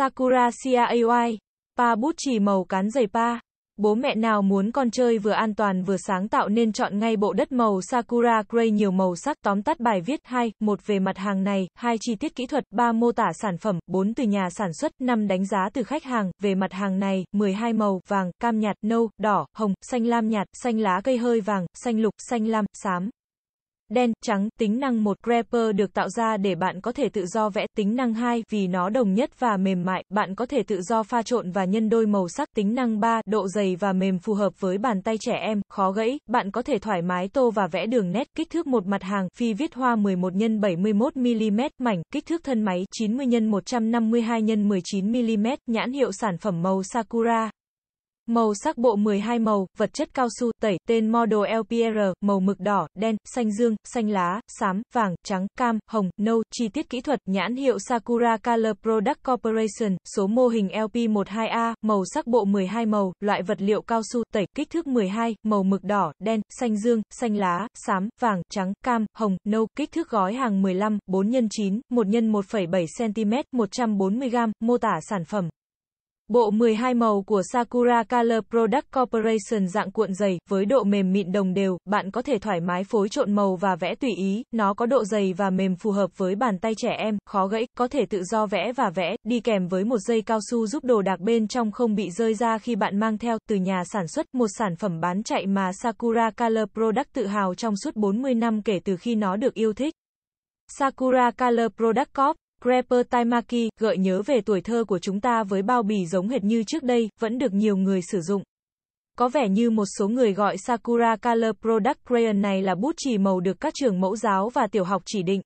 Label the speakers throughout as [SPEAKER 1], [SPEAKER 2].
[SPEAKER 1] Sakura Sia AY, Pa bút chì màu cán dày Pa. Bố mẹ nào muốn con chơi vừa an toàn vừa sáng tạo nên chọn ngay bộ đất màu Sakura Gray nhiều màu sắc. Tóm tắt bài viết 2, 1 về mặt hàng này, 2 chi tiết kỹ thuật, 3 mô tả sản phẩm, 4 từ nhà sản xuất, 5 đánh giá từ khách hàng. Về mặt hàng này, 12 màu, vàng, cam nhạt, nâu, đỏ, hồng, xanh lam nhạt, xanh lá cây hơi vàng, xanh lục, xanh lam, xám đen, trắng, tính năng một Grepper được tạo ra để bạn có thể tự do vẽ, tính năng 2 vì nó đồng nhất và mềm mại, bạn có thể tự do pha trộn và nhân đôi màu sắc, tính năng 3 độ dày và mềm phù hợp với bàn tay trẻ em, khó gãy, bạn có thể thoải mái tô và vẽ đường nét, kích thước một mặt hàng, phi viết hoa 11 x 71 mm, mảnh, kích thước thân máy 90 x 152 x 19 mm, nhãn hiệu sản phẩm màu Sakura, Màu sắc bộ 12 màu, vật chất cao su, tẩy, tên model LPR, màu mực đỏ, đen, xanh dương, xanh lá, xám, vàng, trắng, cam, hồng, nâu, chi tiết kỹ thuật, nhãn hiệu Sakura Color Product Corporation, số mô hình LP12A, màu sắc bộ 12 màu, loại vật liệu cao su, tẩy, kích thước 12, màu mực đỏ, đen, xanh dương, xanh lá, xám, vàng, trắng, cam, hồng, nâu, kích thước gói hàng 15, 4 x 9, 1 x 1,7 cm, 140 g, mô tả sản phẩm, Bộ 12 màu của Sakura Color Product Corporation dạng cuộn dày, với độ mềm mịn đồng đều, bạn có thể thoải mái phối trộn màu và vẽ tùy ý, nó có độ dày và mềm phù hợp với bàn tay trẻ em, khó gãy, có thể tự do vẽ và vẽ, đi kèm với một dây cao su giúp đồ đạc bên trong không bị rơi ra khi bạn mang theo, từ nhà sản xuất, một sản phẩm bán chạy mà Sakura Color Product tự hào trong suốt 40 năm kể từ khi nó được yêu thích. Sakura Color Product Corp Creper Taimaki, gợi nhớ về tuổi thơ của chúng ta với bao bì giống hệt như trước đây, vẫn được nhiều người sử dụng. Có vẻ như một số người gọi Sakura Color Product Crayon này là bút chì màu được các trường mẫu giáo và tiểu học chỉ định.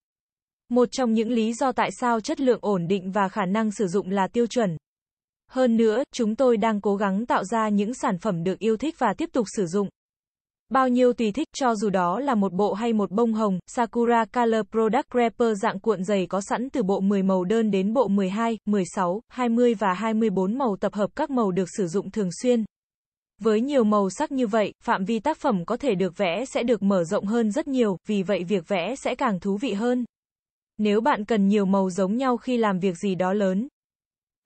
[SPEAKER 1] Một trong những lý do tại sao chất lượng ổn định và khả năng sử dụng là tiêu chuẩn. Hơn nữa, chúng tôi đang cố gắng tạo ra những sản phẩm được yêu thích và tiếp tục sử dụng. Bao nhiêu tùy thích cho dù đó là một bộ hay một bông hồng, Sakura Color Product Wrapper dạng cuộn giày có sẵn từ bộ 10 màu đơn đến bộ 12, 16, 20 và 24 màu tập hợp các màu được sử dụng thường xuyên. Với nhiều màu sắc như vậy, phạm vi tác phẩm có thể được vẽ sẽ được mở rộng hơn rất nhiều, vì vậy việc vẽ sẽ càng thú vị hơn. Nếu bạn cần nhiều màu giống nhau khi làm việc gì đó lớn,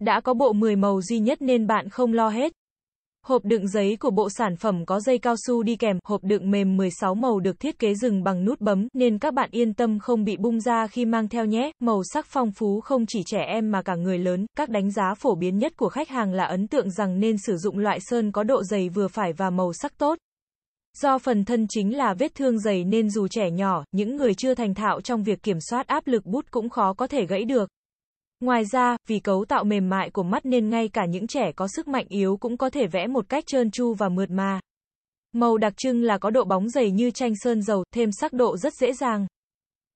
[SPEAKER 1] đã có bộ 10 màu duy nhất nên bạn không lo hết. Hộp đựng giấy của bộ sản phẩm có dây cao su đi kèm, hộp đựng mềm 16 màu được thiết kế dừng bằng nút bấm, nên các bạn yên tâm không bị bung ra khi mang theo nhé. Màu sắc phong phú không chỉ trẻ em mà cả người lớn. Các đánh giá phổ biến nhất của khách hàng là ấn tượng rằng nên sử dụng loại sơn có độ dày vừa phải và màu sắc tốt. Do phần thân chính là vết thương dày nên dù trẻ nhỏ, những người chưa thành thạo trong việc kiểm soát áp lực bút cũng khó có thể gãy được. Ngoài ra, vì cấu tạo mềm mại của mắt nên ngay cả những trẻ có sức mạnh yếu cũng có thể vẽ một cách trơn tru và mượt mà. Màu đặc trưng là có độ bóng dày như tranh sơn dầu, thêm sắc độ rất dễ dàng.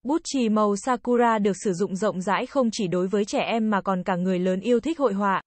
[SPEAKER 1] Bút chì màu Sakura được sử dụng rộng rãi không chỉ đối với trẻ em mà còn cả người lớn yêu thích hội họa.